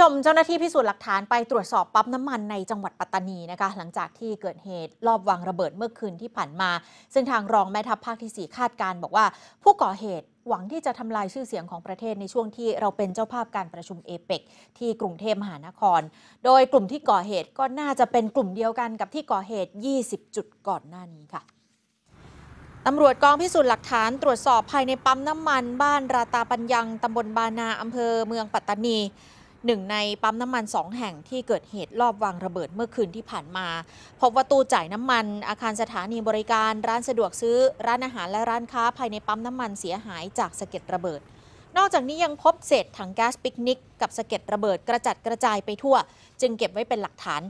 จมเจ้าหน้าที่พิสูจน์หลักฐานไปตรวจสอบปั๊มน้ำมันในจังหวัดปัตตานีนะคะ หลังจากที่เกิดเหตุรอบวางระเบิดเมื่อคืนที่ผ่านมา ซึ่งทางรองแม่ทัพภาคที่4คาดการบอกว่าผู้ก่อเหตุหวังที่จะทำลายชื่อเสียงของประเทศในช่วงที่เราเป็นเจ้าภาพการประชุมเอเปกที่กรุงเทพมหานคร โดยกลุ่มที่ก่อเหตุก็น่าจะเป็นกลุ่มเดียวกันกับที่ก่อเหตุ 20 จุดก่อนหน้านี้ค่ะตำรวจกองพิสูจน์หลักฐานตรวจสอบภายในปั๊มน้ำมันบ้านราตาปัญญังตำบลบานาอำเภอเมืองปัตตานีหนึ่งในปั๊มน้ำมันสองแห่งที่เกิดเหตุรอบวางระเบิดเมื่อคืนที่ผ่านมา พบว่าตู้จ่ายน้ำมันอาคารสถานีบริการ ร้านสะดวกซื้อ ร้านอาหารและร้านค้าภายในปั๊มน้ำมันเสียหายจากสะเก็ดระเบิด นอกจากนี้ยังพบเศษถังแก๊สปิกนิก กับสะเก็ดระเบิดกระจัดกระจายไปทั่ว จึงเก็บไว้เป็นหลักฐาน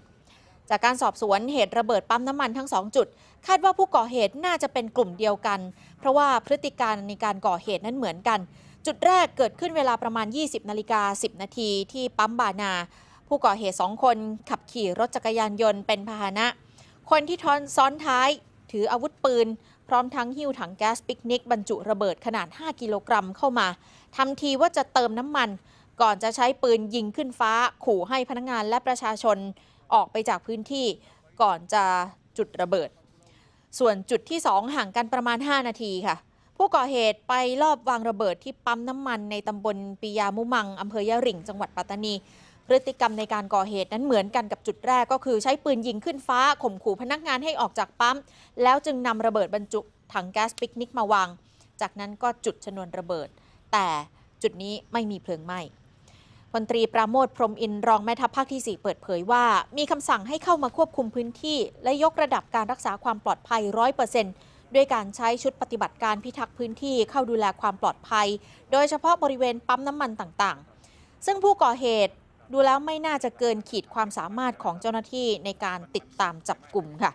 จากการสอบสวนเหตุระเบิดปั๊มน้ำมันทั้งสองจุดคาดว่าผู้ก่อเหตุน่าจะเป็นกลุ่มเดียวกัน เพราะว่าพฤติการในการก่อเหตุนั้นเหมือนกันจุดแรกเกิดขึ้นเวลาประมาณ 20 นาฬิกา 10 นาทีที่ปั๊มบานา ผู้ก่อเหตุสองคน ขับขี่รถจักรยานยนต์ เป็นพาหนะ คนที่ทอนซ้อนท้ายถืออาวุธปืนพร้อมทั้งหิ้วถังแก๊สปิกนิกบรรจุระเบิดขนาด 5 กิโลกรัมเข้ามา ทำทีว่าจะเติมน้ำมัน ก่อนจะใช้ปืนยิงขึ้นฟ้า ขู่ให้พนักงานและประชาชนออกไปจากพื้นที่ก่อนจะจุดระเบิด ส่วนจุดที่ 2 ห่างกันประมาณ 5 นาทีค่ะผู้ก่อเหตุไปลอบวางระเบิดที่ปั๊มน้ำมัน ในตำบลปิยามุมังอำเภอยะริ่ง จังหวัดปัตตานีพฤติกรรมในการก่อเหตุนั้นเหมือนกันกับจุดแรกก็คือใช้ปืนยิงขึ้นฟ้าข่มขู่พนักงานให้ออกจากปั๊ม แล้วจึงนำระเบิดบรรจุถังแก๊สปิกนิกมาวาง จากนั้นก็จุดชนวนระเบิด แต่จุดนี้ไม่มีเพลิงไหม้พลตรีประโมทพรมอินรองแม่ทัพภาคที่ 4 เปิดเผยว่า มีคำสั่งให้เข้ามาควบคุมพื้นที่ และยกระดับการรักษาความปลอดภัยร้อยเปอร์เซ็นต์ด้วยการใช้ชุดปฏิบัติการพิทักษ์พื้นที่เข้าดูแลความปลอดภัย โดยเฉพาะบริเวณปั๊มน้ำมันต่างๆ ซึ่งผู้ก่อเหตุดูแล้วไม่น่าจะเกินขีดความสามารถของเจ้าหน้าที่ในการติดตามจับกลุ่มค่ะ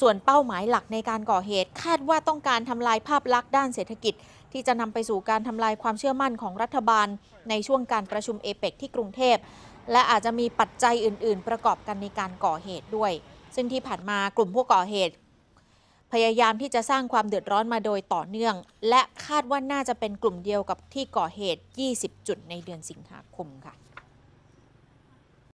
ส่วนเป้าหมายหลักในการก่อเหตุ คาดว่าต้องการทำลายภาพลักษณ์ด้านเศรษฐกิจ ที่จะนำไปสู่การทำลายความเชื่อมั่นของรัฐบาลในช่วงการประชุมเอเปกที่กรุงเทพและอาจจะมีปัจจัยอื่น ๆ ประกอบกันในการก่อเหตุด้วย ซึ่งที่ผ่านมากลุ่มผู้ก่อเหตุพยายามที่จะสร้างความเดือดร้อนมาโดยต่อเนื่อง และคาดว่าน่าจะเป็นกลุ่มเดียวกับที่ก่อเหตุ 20 จุดในเดือนสิงหาคมค่ะ